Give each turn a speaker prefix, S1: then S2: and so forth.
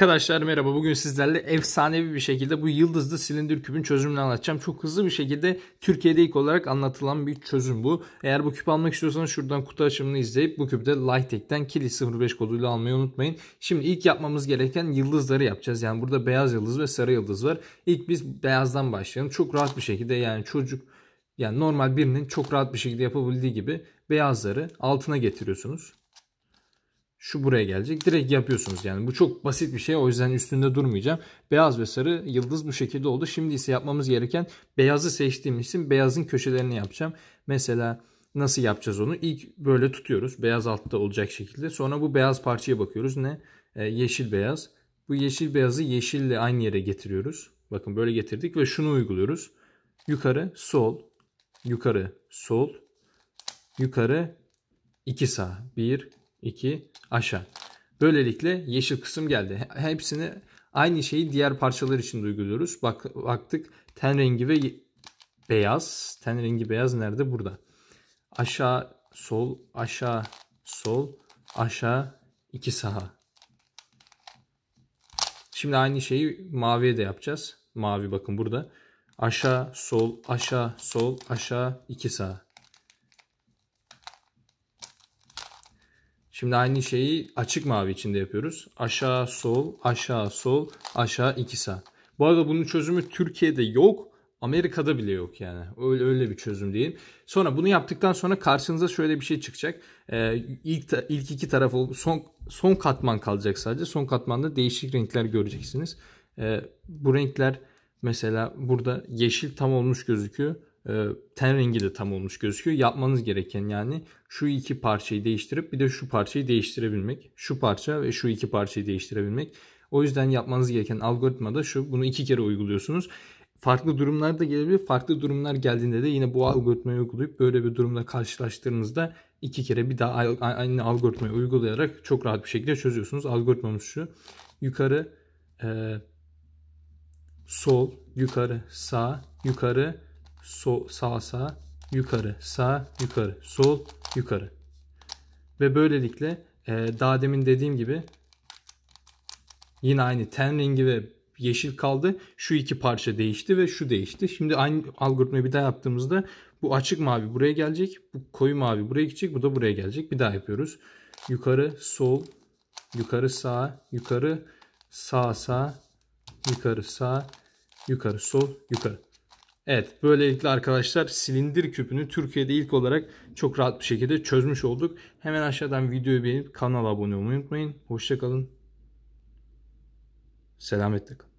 S1: Arkadaşlar merhaba bugün sizlerle efsanevi bir şekilde bu yıldızlı silindir küpün çözümünü anlatacağım. Çok hızlı bir şekilde Türkiye'de ilk olarak anlatılan bir çözüm bu. Eğer bu küp almak istiyorsanız şuradan kutu açımını izleyip bu küpü de Lightek'ten Kili 05 koduyla almayı unutmayın. Şimdi ilk yapmamız gereken yıldızları yapacağız. Yani burada beyaz yıldız ve sarı yıldız var. İlk biz beyazdan başlayalım. Çok rahat bir şekilde yani çocuk yani normal birinin çok rahat bir şekilde yapabildiği gibi beyazları altına getiriyorsunuz şu buraya gelecek. Direkt yapıyorsunuz yani. Bu çok basit bir şey. O yüzden üstünde durmayacağım. Beyaz ve sarı yıldız bu şekilde oldu. Şimdi ise yapmamız gereken beyazı seçtiğim için beyazın köşelerini yapacağım. Mesela nasıl yapacağız onu? İlk böyle tutuyoruz. Beyaz altta olacak şekilde. Sonra bu beyaz parçaya bakıyoruz. Ne? Ee, yeşil beyaz. Bu yeşil beyazı yeşille aynı yere getiriyoruz. Bakın böyle getirdik ve şunu uyguluyoruz. Yukarı sol, yukarı sol, yukarı iki sağ. bir. 2 aşağı. Böylelikle yeşil kısım geldi. Hepsini aynı şeyi diğer parçalar için uyguluyoruz. Bak, baktık ten rengi ve beyaz. Ten rengi beyaz nerede? Burada. Aşağı sol, aşağı sol, aşağı iki saha. Şimdi aynı şeyi maviye de yapacağız. Mavi bakın burada. Aşağı sol, aşağı sol, aşağı iki saha. Şimdi aynı şeyi açık mavi içinde yapıyoruz. Aşağı sol, aşağı sol, aşağı iki sağ. Bu arada bunun çözümü Türkiye'de yok. Amerika'da bile yok yani. Öyle öyle bir çözüm değil. Sonra bunu yaptıktan sonra karşınıza şöyle bir şey çıkacak. Ee, ilk ilk iki taraf son son katman kalacak sadece. Son katmanda değişik renkler göreceksiniz. Ee, bu renkler mesela burada yeşil tam olmuş gözüküyor. Ee, ten rengi de tam olmuş gözüküyor. Yapmanız gereken yani şu iki parçayı değiştirip bir de şu parçayı değiştirebilmek. Şu parça ve şu iki parçayı değiştirebilmek. O yüzden yapmanız gereken algoritma da şu. Bunu iki kere uyguluyorsunuz. Farklı durumlar da gelebilir. Farklı durumlar geldiğinde de yine bu algoritmayı uygulayıp böyle bir durumla karşılaştığınızda iki kere bir daha aynı algoritmayı uygulayarak çok rahat bir şekilde çözüyorsunuz. Algoritmamız şu. Yukarı e, sol, yukarı sağ, yukarı sol sağ sağ yukarı sağ yukarı sol yukarı. Ve böylelikle e, daha demin dediğim gibi yine aynı ten rengi ve yeşil kaldı. Şu iki parça değişti ve şu değişti. Şimdi aynı algoritmayı bir daha yaptığımızda bu açık mavi buraya gelecek. Bu koyu mavi buraya gidecek. Bu da buraya gelecek. Bir daha yapıyoruz. Yukarı sol yukarı sağ yukarı sağ sağ yukarı sağ yukarı sol yukarı. Evet böylelikle arkadaşlar silindir küpünü Türkiye'de ilk olarak çok rahat bir şekilde çözmüş olduk. Hemen aşağıdan videoyu beğenip kanala abone olmayı unutmayın. Hoşçakalın. Selametle kalın.